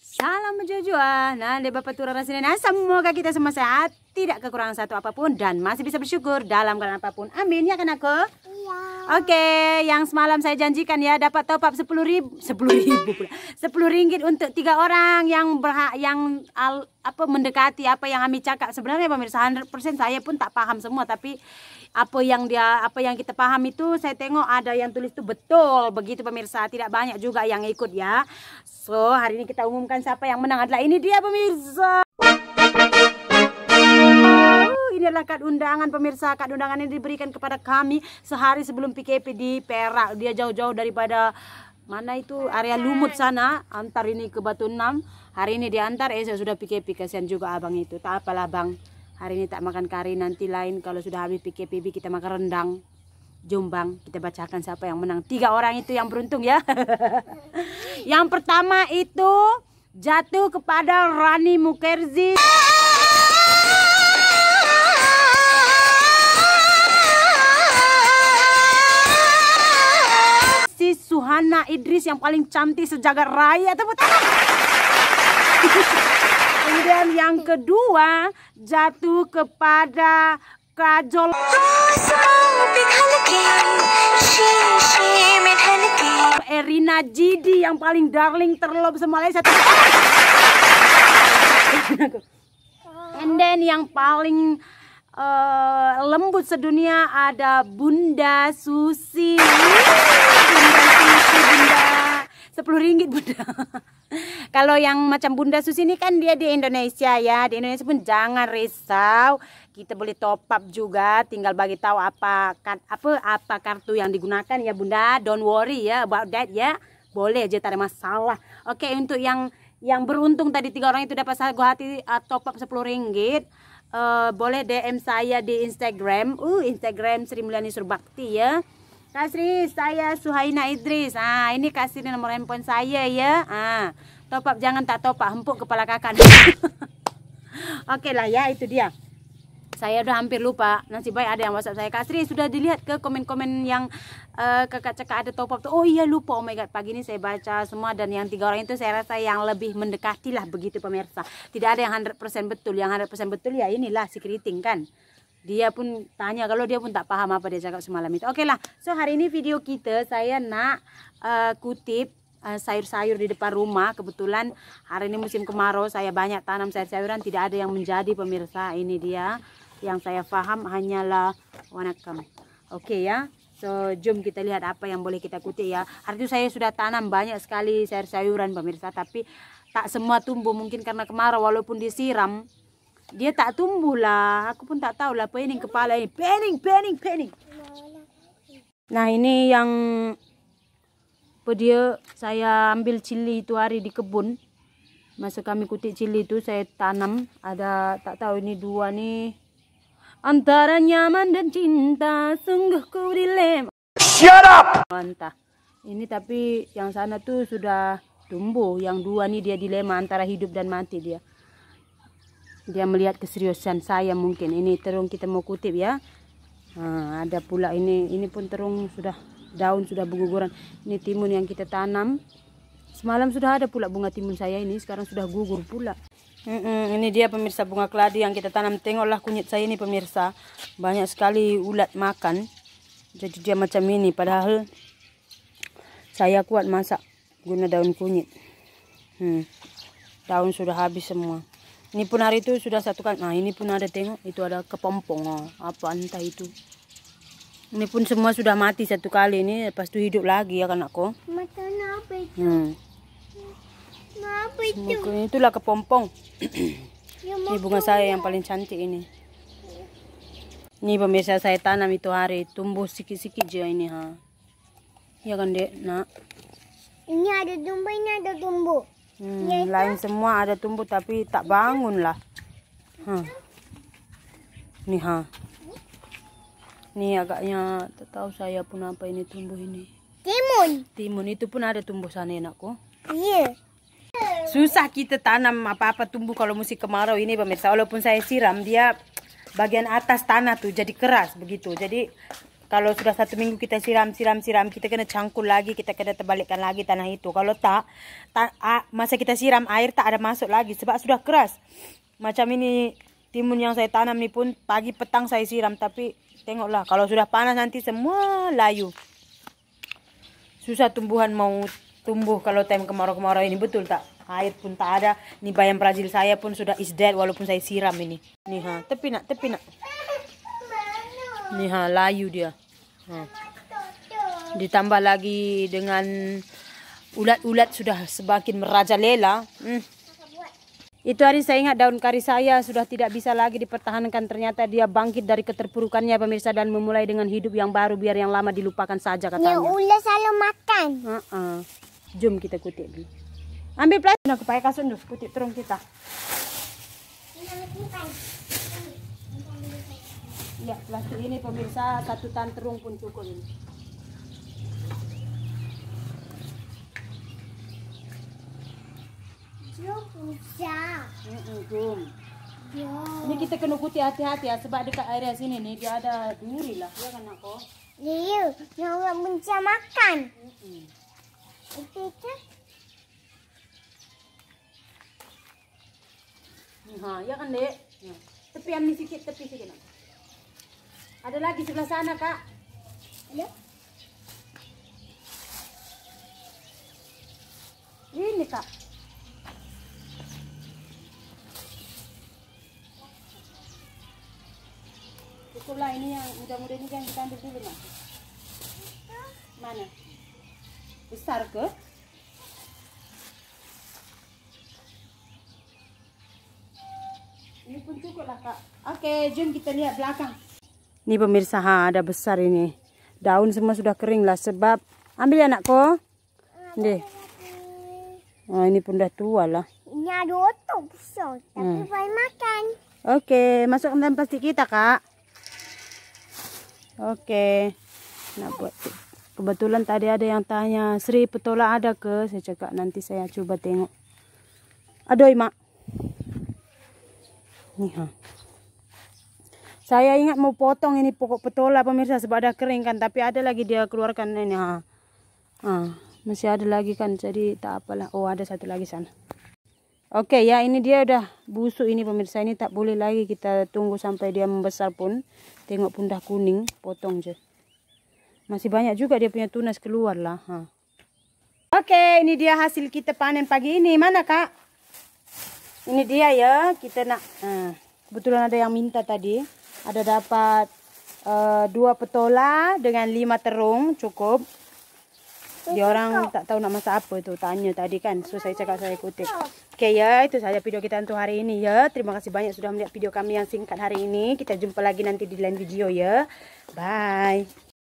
Salam berjujuan. Nah, de Bapak Turara sini. Nah, semoga kita semua sehat tidak kekurangan satu apapun dan masih bisa bersyukur dalam keadaan apapun. Amin ya kan aku? Iya. Oke, yang semalam saya janjikan ya dapat top up 10 ribu, 10 ribu pula. 10 ringgit untuk tiga orang yang berhak yang al, apa mendekati apa yang kami cakap. Sebenarnya pemirsa 100% saya pun tak paham semua tapi apa yang dia apa yang kita paham itu saya tengok ada yang tulis itu betul begitu pemirsa tidak banyak juga yang ikut ya. So, hari ini kita umumkan siapa yang menang adalah ini dia pemirsa ini adalah kad undangan pemirsa. Kad undangan ini diberikan kepada kami sehari sebelum PKP di Perak. Dia jauh-jauh daripada mana itu area lumut sana antar ini ke Batu 6 hari ini diantar eh saya sudah PKP kasihan juga abang itu tak apalah bang hari ini tak makan kari nanti lain kalau sudah habis PKP kita makan rendang Jombang kita bacakan siapa yang menang tiga orang itu yang beruntung ya yang pertama itu jatuh kepada Rani Mukerzi Johanna Idris yang paling cantik sejagat raya. Tepuk tangan. Kemudian yang kedua jatuh kepada Kajol. Erina Jidi yang paling darling terlob semalai satu. And then yang paling uh, lembut sedunia ada Bunda Susi sepuluh ringgit bunda kalau yang macam bunda susi ini kan dia di Indonesia ya di Indonesia pun jangan risau kita boleh top up juga tinggal bagi tahu apa kan, apa apa kartu yang digunakan ya bunda don't worry ya about that ya boleh aja tak ada masalah oke untuk yang yang beruntung tadi tiga orang itu dapat sagu hati uh, top up sepuluh ringgit uh, boleh DM saya di Instagram uh Instagram Sri Mulyani Surbakti ya kasri saya Suhaina Idris. Ah, ini kasih nomor handphone saya ya. Ah, top up jangan tak top up, empuk kepala kakak. Oke lah ya, itu dia. Saya udah hampir lupa. nanti baik ada yang WhatsApp saya. kasri sudah dilihat ke komen-komen yang uh, eh, kakak cakap ada top up tuh. Oh iya lupa. Oh my god, pagi ini saya baca semua dan yang tiga orang itu saya rasa yang lebih mendekati lah begitu pemirsa. Tidak ada yang 100% betul. Yang 100% betul ya inilah si keriting kan dia pun tanya kalau dia pun tak paham apa dia cakap semalam itu. Oke lah, so hari ini video kita saya nak uh, kutip uh, sayur-sayur uh, di depan rumah. Kebetulan hari ini musim kemarau saya banyak tanam sayur-sayuran tidak ada yang menjadi pemirsa. Ini dia yang saya faham hanyalah wanakam. Oke okay, ya. So, jom kita lihat apa yang boleh kita kutip ya. Hari itu saya sudah tanam banyak sekali sayur-sayuran pemirsa, tapi tak semua tumbuh mungkin karena kemarau walaupun disiram dia tak tumbuh lah. Aku pun tak tahu lah pening kepala ini. Pening, pening, pening. Nah ini yang apa dia saya ambil cili itu hari di kebun. Masa kami kutik cili itu saya tanam. Ada tak tahu ini dua nih. Antara nyaman dan cinta sungguh ku dilem Shut up! Entah. Ini tapi yang sana tuh sudah tumbuh. Yang dua nih dia dilema antara hidup dan mati dia dia melihat keseriusan saya mungkin ini terung kita mau kutip ya nah, ada pula ini ini pun terung sudah daun sudah berguguran ini timun yang kita tanam semalam sudah ada pula bunga timun saya ini sekarang sudah gugur pula Mm -mm, ini dia pemirsa bunga keladi yang kita tanam. Tengoklah kunyit saya ini pemirsa. Banyak sekali ulat makan. Jadi dia macam ini. Padahal saya kuat masak guna daun kunyit. Hmm. Daun sudah habis semua ini pun hari itu sudah satu kali nah ini pun ada tengok itu ada kepompong oh. apa entah itu ini pun semua sudah mati satu kali ini lepas itu hidup lagi ya kan mata apa itu hmm. itu Semoga, itulah kepompong ya, ini bunga saya yang paling cantik ini ini pemirsa saya tanam itu hari tumbuh sikit-sikit aja ini ha ya kan dek nak ini ada tumbuh ini ada tumbuh Hmm, lain semua ada tumbuh tapi tak bangun lah. Huh. Ha. Ni ha. Ni agaknya tak tahu saya pun apa ini tumbuh ini. Timun. Timun itu pun ada tumbuh sana anakku. Iya. Yeah. Susah kita tanam apa-apa tumbuh kalau musim kemarau ini pemirsa. Walaupun saya siram dia bagian atas tanah tu jadi keras begitu. Jadi Kalau sudah satu minggu kita siram-siram-siram, kita kena cangkul lagi, kita kena terbalikkan lagi tanah itu. Kalau tak, tak masa kita siram air tak ada masuk lagi sebab sudah keras. Macam ini timun yang saya tanam ni pun pagi petang saya siram tapi tengoklah kalau sudah panas nanti semua layu. Susah tumbuhan mau tumbuh kalau time kemarau-kemarau ini betul tak? air pun tak ada. Nih bayam Brazil saya pun sudah is dead walaupun saya siram ini. Nih ha, tepi nak, tepi nak. Nih ha, layu dia. Hmm. Ditambah lagi dengan ulat-ulat sudah semakin merajalela. Hmm. Itu hari saya ingat daun kari saya sudah tidak bisa lagi dipertahankan. Ternyata dia bangkit dari keterpurukannya pemirsa dan memulai dengan hidup yang baru biar yang lama dilupakan saja katanya. Ya ulat selalu makan. Uh -uh. Jom kita kutip. Ambil plastik. Nah, aku pakai kasut dulu kutip terung kita. Ini Ya, plastik ini pemirsa satu tan terung pun cukup ini. Bisa. Ini kita kena kuti hati-hati ya, sebab dekat area sini nih dia ada duri lah, ya kan aku? Iya, yang mencah makan. Itu itu. Ha, ya kan dek? Ya. Tepi amni sikit, tepi sikit nak. Ada lagi sebelah sana, Kak. Ada? Ya. Ini, Kak. Cukuplah ini yang muda-muda ini yang kita ambil dulu, Mak. Mana? Besar ke? Ini pun cukup lah, Kak. Oke, jom kita lihat belakang. Ini pemirsa, ha, ada besar ini. Daun semua sudah kering lah sebab ambil anak ya, ko Deh. Oh, ini pun dah tua lah. Ini ada otak besar, tapi hmm. makan. Oke, okay, masuk dalam plastik kita, Kak. Oke. Okay. Nah, buat kebetulan tadi ada yang tanya, "Sri, petola ada ke?" Saya cakap nanti saya coba tengok. Aduh, Mak. Nih, ha. Saya ingat mau potong ini pokok petola pemirsa sebab ada kering kan, tapi ada lagi dia keluarkan ini. Ha. Ah, masih ada lagi kan, jadi tak apalah. Oh, ada satu lagi sana. Oke okay, ya, ini dia udah busuk ini pemirsa. Ini tak boleh lagi kita tunggu sampai dia membesar pun. Tengok pundah kuning, potong je. Masih banyak juga dia punya tunas keluar lah. Ha. Oke, okay, ini dia hasil kita panen pagi ini. Mana kak? Ini dia ya, kita nak. Nah, kebetulan ada yang minta tadi. ada dapat uh, dua petola dengan lima terung cukup. Dia orang tak tahu nak masak apa tu. Tanya tadi kan. So saya cakap saya kutip. Okay ya. Itu saja video kita untuk hari ini ya. Terima kasih banyak sudah melihat video kami yang singkat hari ini. Kita jumpa lagi nanti di lain video ya. Bye.